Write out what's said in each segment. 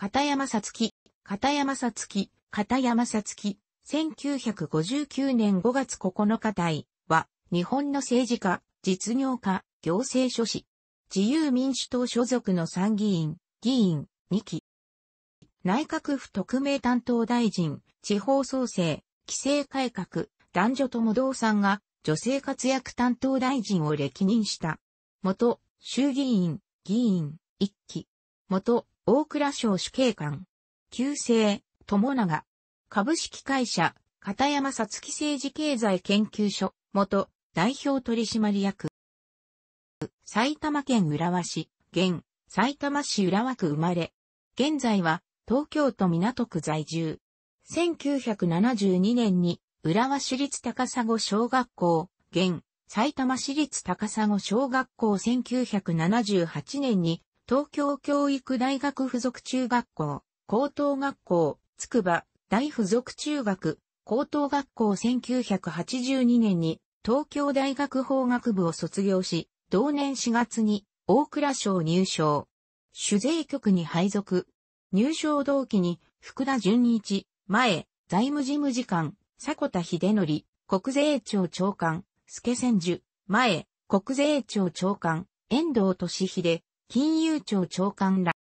片山さつき、片山さつき、片山さつき、1959年5月9日台は、日本の政治家、実業家、行政書士、自由民主党所属の参議院、議員、2期。内閣府特命担当大臣、地方創生、規制改革、男女とも同さんが、女性活躍担当大臣を歴任した。元、衆議院、議員、1期。元、大倉省主警官、旧姓、友永、株式会社、片山さつき政治経済研究所、元、代表取締役。埼玉県浦和市、現、埼玉市浦和区生まれ。現在は、東京都港区在住。1972年に、浦和市立高砂小学校、現、埼玉市立高砂小学校1978年に、東京教育大学附属中学校、高等学校、筑波大附属中学、高等学校1982年に東京大学法学部を卒業し、同年4月に大蔵省入省。主税局に配属。入省同期に福田淳一、前、財務事務次官、迫田秀則、国税庁長官、助千樹、前、国税庁長官、遠藤俊秀、金融庁長官ら。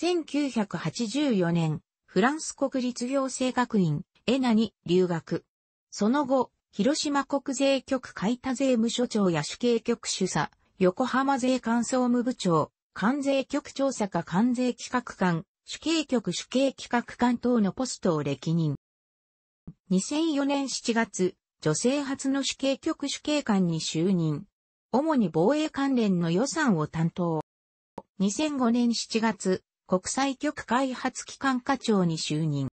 1984年、フランス国立行政学院、エナに留学。その後、広島国税局海田税務署長や主計局主査、横浜税関総務部長、関税局調査課関税企画官、主計局主計企画官等のポストを歴任。2004年7月、女性初の主計局主計官に就任。主に防衛関連の予算を担当。2005年7月、国際局開発機関課長に就任。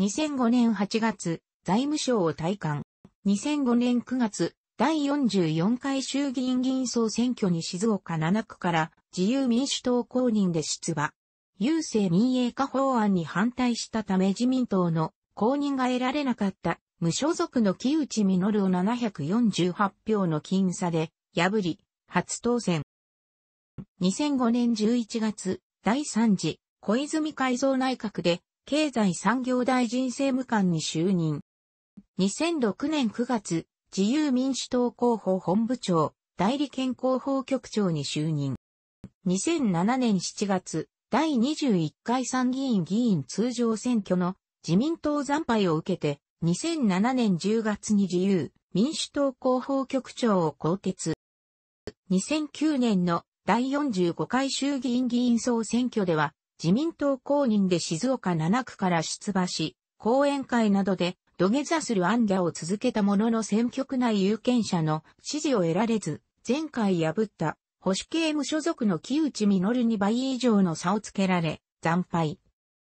2005年8月、財務省を退官。2005年9月、第44回衆議院議員総選挙に静岡7区から自由民主党公認で出馬。郵政民営化法案に反対したため自民党の公認が得られなかった無所属の木内実を748票の僅差で破り、初当選。2005年11月、第3次、小泉改造内閣で、経済産業大臣政務官に就任。2006年9月、自由民主党候補本部長、代理県康法局長に就任。2007年7月、第21回参議院議員通常選挙の自民党惨敗を受けて、2007年10月に自由民主党広報局長を更迭。2009年の第45回衆議院議員総選挙では、自民党公認で静岡7区から出馬し、講演会などで土下座する案者を続けたものの選挙区内有権者の支持を得られず、前回破った保守系無所属の木内実に倍以上の差をつけられ、惨敗。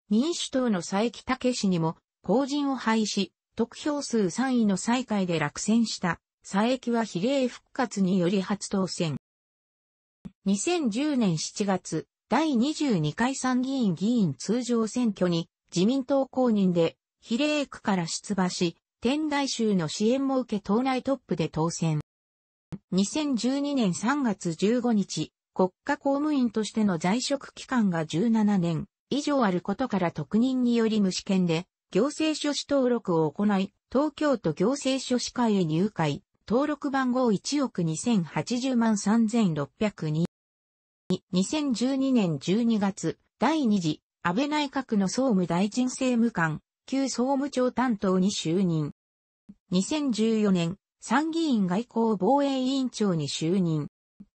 民主党の佐伯武氏にも公人を廃し、得票数3位の最下位で落選した、佐伯は比例復活により初当選。2010年7月、第22回参議院議員通常選挙に自民党公認で比例区から出馬し、天台州の支援も受け党内トップで当選。2012年3月15日、国家公務員としての在職期間が17年以上あることから特任により無試験で行政書士登録を行い、東京都行政書士会へ入会、登録番号1億2080万3602 2012年12月、第2次、安倍内閣の総務大臣政務官、旧総務長担当に就任。2014年、参議院外交防衛委員長に就任。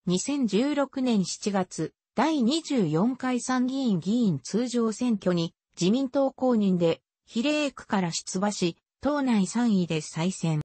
2016年7月、第24回参議院議員通常選挙に自民党公認で比例区から出馬し、党内3位で再選。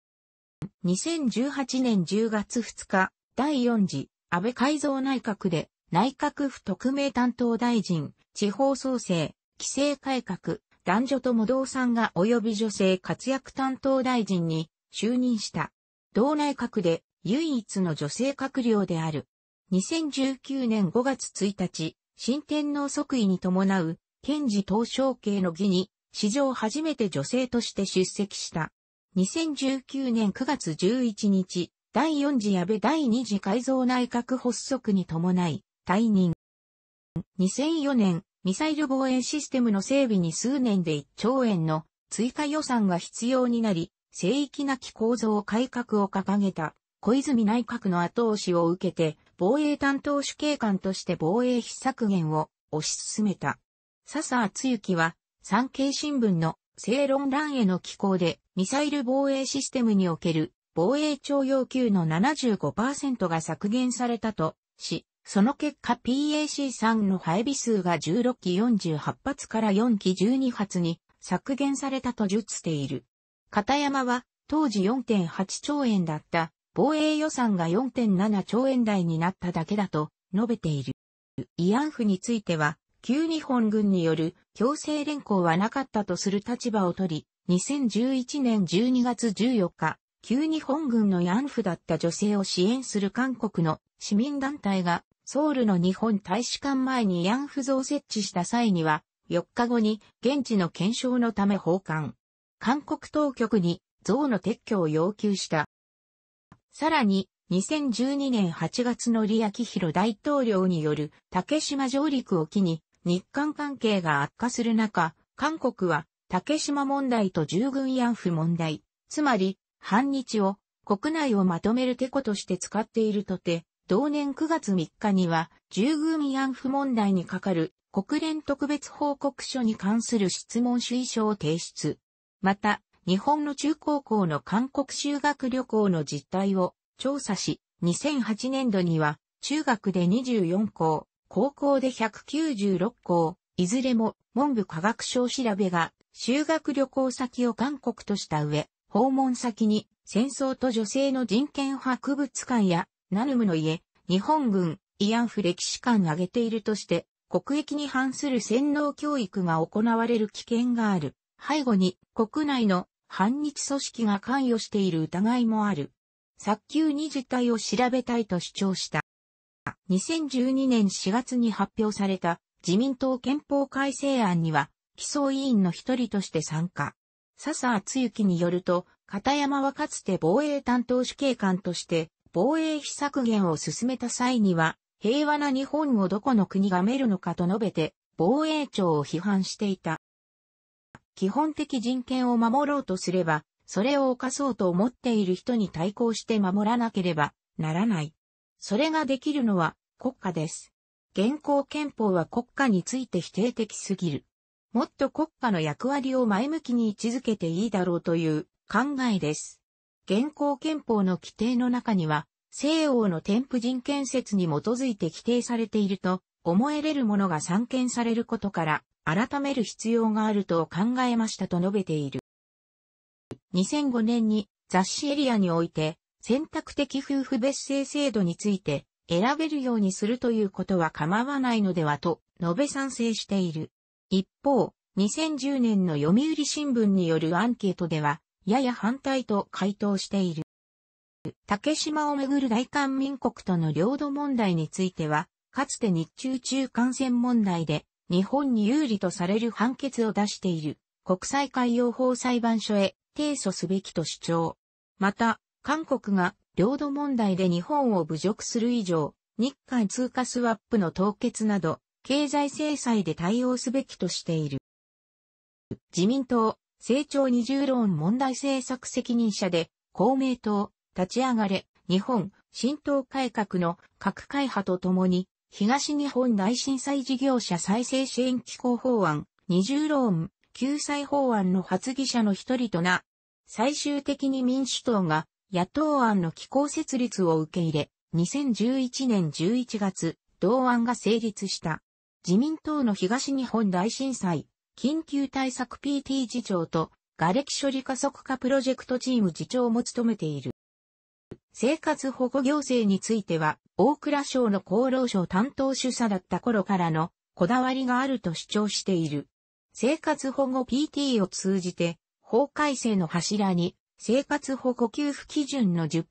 2018年10月2日、第4次安倍改造内閣で内閣府特命担当大臣、地方創生、規制改革、男女とも同産が及び女性活躍担当大臣に就任した。同内閣で唯一の女性閣僚である。2019年5月1日、新天皇即位に伴う、検事東証系の儀に、史上初めて女性として出席した。2019年9月11日、第4次安倍第2次改造内閣発足に伴い、退任。2004年、ミサイル防衛システムの整備に数年で1兆円の追加予算が必要になり、聖域なき構造改革を掲げた小泉内閣の後押しを受けて、防衛担当主計官として防衛費削減を推し進めた。笹厚幸は、産経新聞の正論欄への寄稿で、ミサイル防衛システムにおける防衛庁要求の75%が削減されたとし、その結果 PAC3 の配備数が16機48発から4機12発に削減されたと述している。片山は当時4.8兆円だった防衛予算が4.7兆円台になっただけだと述べている。慰安婦については、旧日本軍による強制連行はなかったとする立場を取り、2011年12月14日、旧日本軍の慰安婦だった女性を支援する韓国の市民団体がソウルの日本大使館前に慰安婦像を設置した際には、4日後に現地の検証のため奉還。韓国当局に像の撤去を要求した。さらに、2012年8月の李ヒロ大統領による竹島上陸を機に日韓関係が悪化する中、韓国は竹島問題と従軍慰安婦問題、つまり反日を国内をまとめるテコとして使っているとて、同年9月3日には、従軍慰安婦問題に係る国連特別報告書に関する質問主意書を提出。また、日本の中高校の韓国修学旅行の実態を調査し、2008年度には、中学で24校、高校で196校、いずれも文部科学省調べが修学旅行先を韓国とした上、訪問先に戦争と女性の人権博物館やナヌムの家、日本軍、慰安婦歴史館挙げているとして、国益に反する洗脳教育が行われる危険がある。背後に国内の反日組織が関与している疑いもある。早急に事態を調べたいと主張した。2012年4月に発表された自民党憲法改正案には、起草委員の一人として参加。笹厚幸によると、片山はかつて防衛担当主計官として、防衛費削減を進めた際には、平和な日本をどこの国がめるのかと述べて、防衛庁を批判していた。基本的人権を守ろうとすれば、それを犯そうと思っている人に対抗して守らなければならない。それができるのは国家です。現行憲法は国家について否定的すぎる。もっと国家の役割を前向きに位置づけていいだろうという考えです。現行憲法の規定の中には、西欧の添付人建設に基づいて規定されていると思えれるものが散見されることから、改める必要があると考えましたと述べている。2005年に雑誌エリアにおいて、選択的夫婦別姓制度について選べるようにするということは構わないのではと述べ賛成している。一方、2010年の読売新聞によるアンケートでは、やや反対と回答している。竹島をめぐる大韓民国との領土問題については、かつて日中中間線問題で日本に有利とされる判決を出している国際海洋法裁判所へ提訴すべきと主張。また、韓国が領土問題で日本を侮辱する以上、日韓通貨スワップの凍結など、経済制裁で対応すべきとしている。自民党、成長二重論問題政策責任者で、公明党、立ち上がれ、日本、新党改革の各会派とともに、東日本大震災事業者再生支援機構法案、二重論、救済法案の発議者の一人とな、最終的に民主党が野党案の機構設立を受け入れ、2011年11月、同案が成立した。自民党の東日本大震災緊急対策 PT 次長と、瓦礫処理加速化プロジェクトチーム次長も務めている。生活保護行政については、大蔵省の厚労省担当主査だった頃からのこだわりがあると主張している。生活保護 PT を通じて、法改正の柱に、生活保護給付基準の10%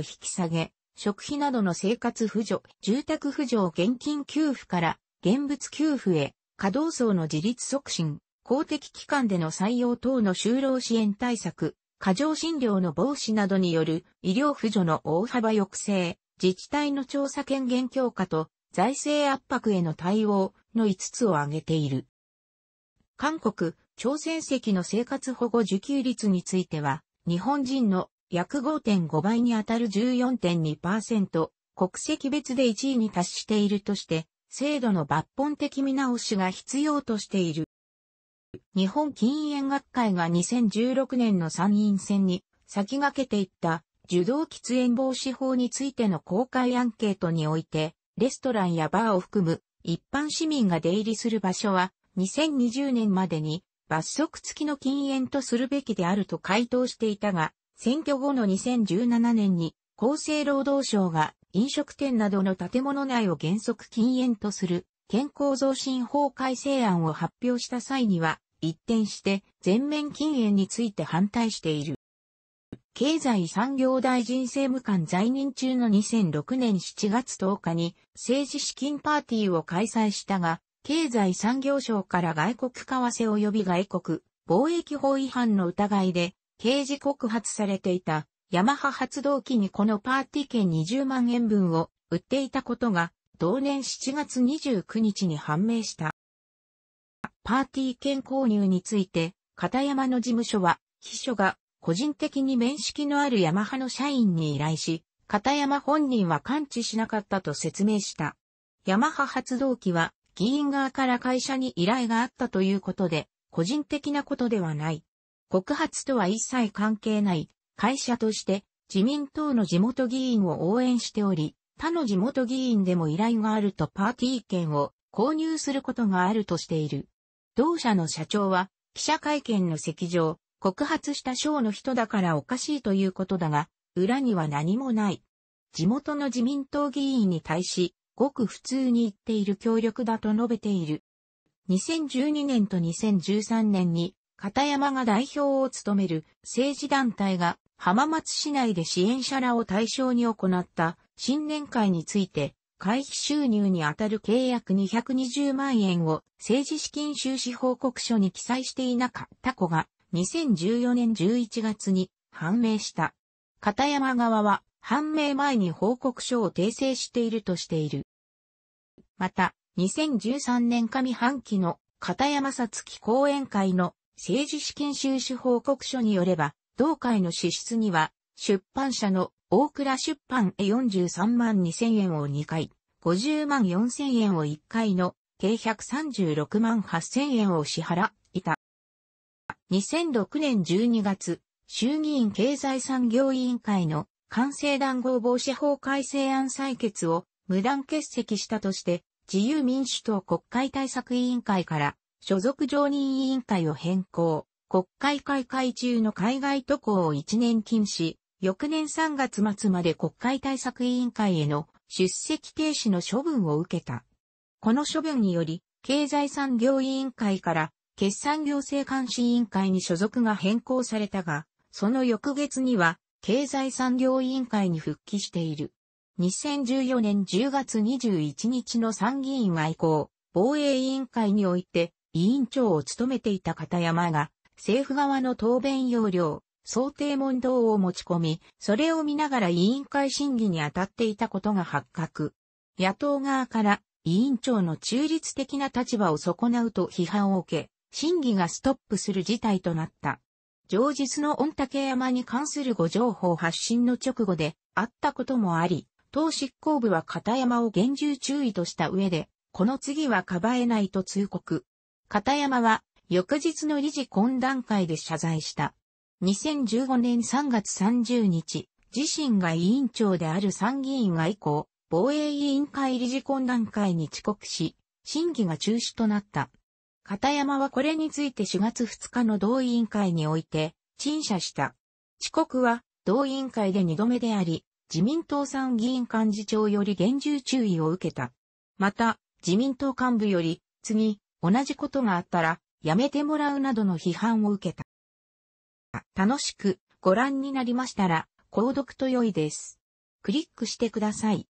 引き下げ、食費などの生活扶助、住宅扶助を現金給付から現物給付へ、稼働層の自立促進、公的機関での採用等の就労支援対策、過剰診療の防止などによる医療扶助の大幅抑制、自治体の調査権限強化と財政圧迫への対応の5つを挙げている。韓国、朝鮮籍の生活保護受給率については、日本人の約5.5倍にあたる14.2%、国籍別で1位に達しているとして、制度の抜本的見直しが必要としている。日本禁煙学会が2016年の参院選に先駆けていった受動喫煙防止法についての公開アンケートにおいて、レストランやバーを含む一般市民が出入りする場所は2020年までに罰則付きの禁煙とするべきであると回答していたが、選挙後の2017年に厚生労働省が飲食店などの建物内を原則禁煙とする健康増進法改正案を発表した際には、一転して全面禁煙について反対している。経済産業大臣政務官在任中の2006年7月10日に政治資金パーティーを開催したが、経済産業省から外国為替及び外国貿易法違反の疑いで刑事告発されていたヤマハ発動機にこのパーティー券20万円分を売っていたことが、同年7月29日に判明した。パーティー券購入について、片山の事務所は、秘書が個人的に面識のあるヤマハの社員に依頼し、片山本人は感知しなかったと説明した。ヤマハ発動機は議員側から会社に依頼があったということで、個人的なことではない。告発とは一切関係ない会社として自民党の地元議員を応援しており、他の地元議員でも依頼があるとパーティー券を購入することがあるとしている。同社の社長は記者会見の席上、告発した省の人だからおかしいということだが、裏には何もない。地元の自民党議員に対し、ごく普通に言っている協力だと述べている。2012年と2013年に片山が代表を務める政治団体が浜松市内で支援者らを対象に行った新年会について、会費収入にあたる契約220万円を政治資金収支報告書に記載していなかった子が2014年11月に判明した。片山側は判明前に報告書を訂正しているとしている。また、2013年上半期の片山さつき講演会の政治資金収支報告書によれば、同会の支出には、出版社の大倉出版へ43万2000円を2回、50万4000円を1回の計136万8000円を支払いた。2006年12月、衆議院経済産業委員会の官製談合防止法改正案採決を無断欠席したとして、自由民主党国会対策委員会から所属常任委員会を変更、国会開会中の海外渡航を1年禁止、翌年3月末まで国会対策委員会への出席停止の処分を受けた。この処分により、経済産業委員会から決算行政監視委員会に所属が変更されたが、その翌月には経済産業委員会に復帰している。2014年10月21日の参議院外交防衛委員会において委員長を務めていた片山が、政府側の答弁要領、想定問答を持ち込み、それを見ながら委員会審議に当たっていたことが発覚。野党側から委員長の中立的な立場を損なうと批判を受け、審議がストップする事態となった。上日の御嶽山に関するご情報発信の直後であったこともあり、党執行部は片山を厳重注意とした上で、この次はかばえないと通告。片山は、翌日の理事懇談会で謝罪した。2015年3月30日、自身が委員長である参議院が以降、防衛委員会理事懇談会に遅刻し、審議が中止となった。片山はこれについて4月2日の同委員会において、陳謝した。遅刻は、同委員会で2度目であり、自民党参議院幹事長より厳重注意を受けた。また、自民党幹部より、次、同じことがあったら、やめてもらうなどの批判を受けた。楽しくご覧になりましたら、購読と良いです。クリックしてください。